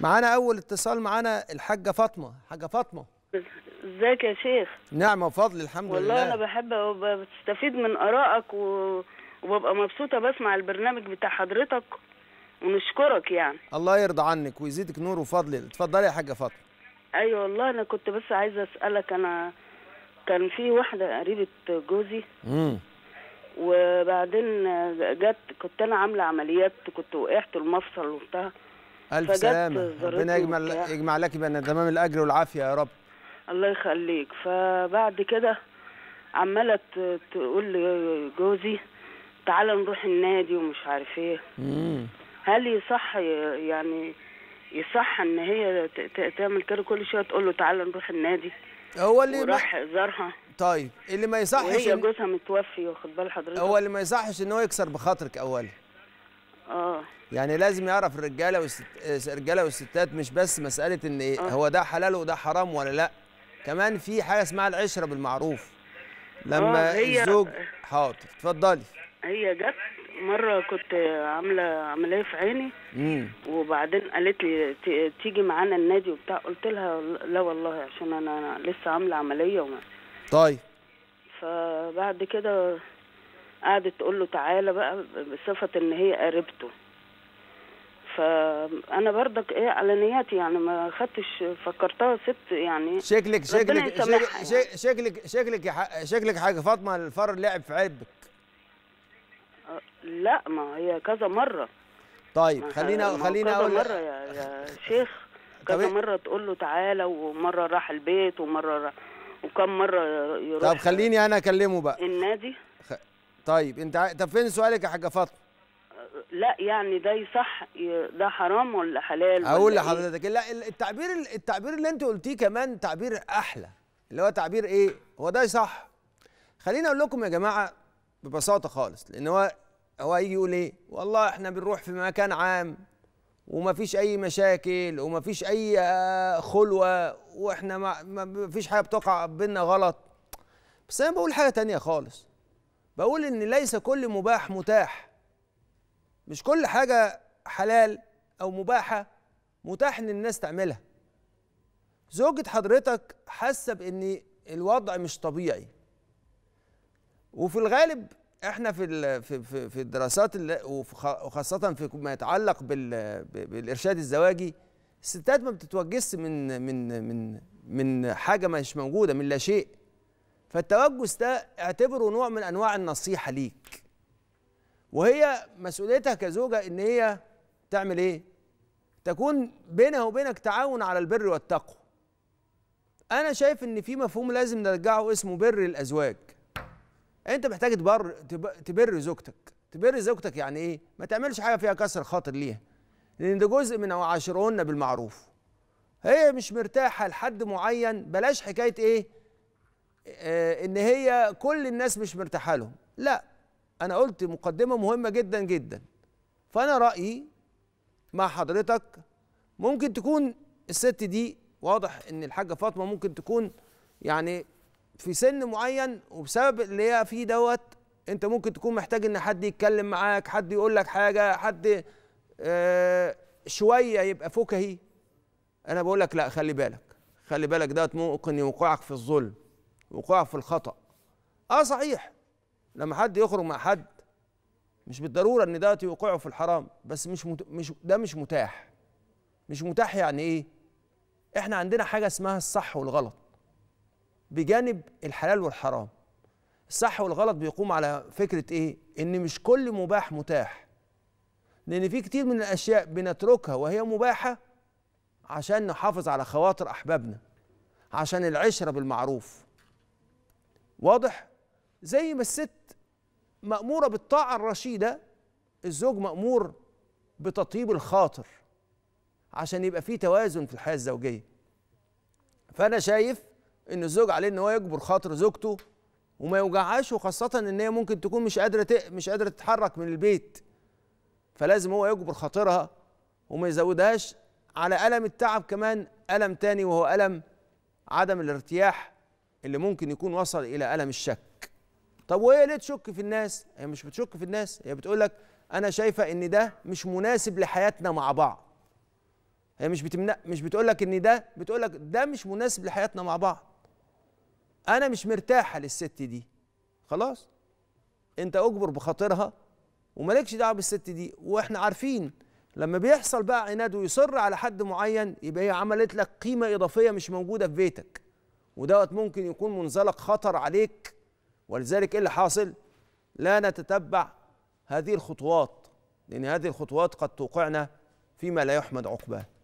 معانا اول اتصال معانا الحاجه فاطمه حاجه فاطمه ازيك يا شيخ نعمه وفضل الحمد والله لله والله انا بحب وبستفيد من ارائك و... وببقى مبسوطه بسمع البرنامج بتاع حضرتك ونشكرك يعني الله يرضى عنك ويزيدك نور وفضل اتفضلي يا حاجه فاطمه ايوه والله انا كنت بس عايزه اسالك انا كان في واحده قريبه جوزي امم وبعدين جت كنت انا عامله عمليات كنت وقعت المفصل وبتاع الف سلامه ربنا يجمع يجمع لك بين تمام الاجر والعافيه يا رب الله يخليك فبعد كده عماله تقول لجوزي تعالى نروح النادي ومش عارف ايه هل يصح يعني يصح ان هي تعمل كده كل شويه تقول له تعالى نروح النادي هو اللي راح زارها طيب اللي ما يصحش هي جوزها متوفي واخد بال حضرتك هو اللي ما يصحش ان هو يكسر بخاطرك اولا اه يعني لازم يعرف الرجاله والست آه، الرجاله والستات مش بس مساله ان إيه هو ده حلال وده حرام ولا لا كمان في حاجه اسمها العشره بالمعروف لما آه، هي... الزوج حاضر اتفضلي هي جت مره كنت عامله عمليه في عيني مم. وبعدين قالت لي تيجي معانا النادي وبتاع قلت لها لا والله عشان انا لسه عامله عمليه وما طيب فبعد كده قعدت تقول له تعالى بقى بصفة إن هي قريبته فانا برضك ايه على نياتي يعني ما خدتش فكرتها ست يعني شكلك شكلك يعني. شكلك, شكلك شكلك حاجه فاطمه الفار لعب في عيبك أه، لا ما هي كذا مره طيب خلينا خلينا اقول مره يا, يا شيخ كذا إيه؟ مره تقول له تعالى ومره راح البيت ومره وكم مره يروح طب خليني انا اكلمه بقى النادي طيب انت طب فين سؤالك يا حاجه فاطمه لا يعني ده يصح ده حرام ولا حلال اقول إيه؟ لحضرتك لا التعبير التعبير اللي انت قلتيه كمان تعبير احلى اللي هو تعبير ايه هو ده صح خليني اقول لكم يا جماعه ببساطه خالص لان هو هو هيجي يقول ايه والله احنا بنروح في مكان عام وما فيش اي مشاكل وما فيش اي آه، خلوه واحنا ما فيش حاجه بتقع بينا غلط بس انا بقول حاجه تانية خالص بقول ان ليس كل مباح متاح مش كل حاجه حلال او مباحه متاح ان الناس تعملها زوجة حضرتك حاسه بان الوضع مش طبيعي وفي الغالب احنا في في في الدراسات وخاصه في ما يتعلق بالارشاد الزواجي الستات ما بتتوجس من من من من حاجه مش موجوده من لا شيء فالتوجس ده اعتبره نوع من انواع النصيحه ليك وهي مسؤوليتها كزوجه ان هي تعمل ايه تكون بينها وبينك تعاون على البر والتقوى انا شايف ان في مفهوم لازم نرجعه اسمه بر الازواج انت محتاج تبر تبر زوجتك تبر زوجتك يعني ايه ما تعملش حاجه فيها كسر خاطر ليها لان ده جزء من عشرهن بالمعروف هي مش مرتاحه لحد معين بلاش حكايه ايه آه، ان هي كل الناس مش مرتاحه لهم لا انا قلت مقدمه مهمه جدا جدا فانا رايي مع حضرتك ممكن تكون الست دي واضح ان الحاجه فاطمه ممكن تكون يعني في سن معين وبسبب اللي هي فيه دوت انت ممكن تكون محتاج ان حد يتكلم معاك حد يقول لك حاجه حد آه شويه يبقى فكهي انا بقول لك لا خلي بالك خلي بالك دوت ممكن يوقعك في الظلم وقوع في الخطأ اه صحيح لما حد يخرج مع حد مش بالضروره ان ده يوقعه في الحرام بس مش مت... مش ده مش متاح مش متاح يعني ايه احنا عندنا حاجه اسمها الصح والغلط بجانب الحلال والحرام الصح والغلط بيقوم على فكره ايه ان مش كل مباح متاح لان في كتير من الاشياء بنتركها وهي مباحه عشان نحافظ على خواطر احبابنا عشان العشره بالمعروف واضح زي ما الست مأمورة بالطاعة الرشيدة الزوج مأمور بتطيب الخاطر عشان يبقى فيه توازن في الحياة الزوجية فأنا شايف إن الزوج عليه إن هو يجبر خاطر زوجته وما يوجعهاش وخاصة إن هي ممكن تكون مش قادرة تق... مش قادرة تتحرك من البيت فلازم هو يجبر خاطرها وما يزودهاش على ألم التعب كمان ألم تاني وهو ألم عدم الارتياح اللي ممكن يكون وصل الى الم الشك طب وهي ليه تشك في الناس هي مش بتشك في الناس هي بتقول لك انا شايفه ان ده مش مناسب لحياتنا مع بعض هي مش بتمنع مش بتقول لك ان ده بتقول لك ده مش مناسب لحياتنا مع بعض انا مش مرتاحه للست دي خلاص انت اجبر بخاطرها ومالكش دعوه بالست دي واحنا عارفين لما بيحصل بقى عناد ويصر على حد معين يبقى هي عملت لك قيمه اضافيه مش موجوده في بيتك ودوت ممكن يكون منزلق خطر عليك ولذلك ايه اللي حاصل لا نتتبع هذه الخطوات لان هذه الخطوات قد توقعنا فيما لا يحمد عقباه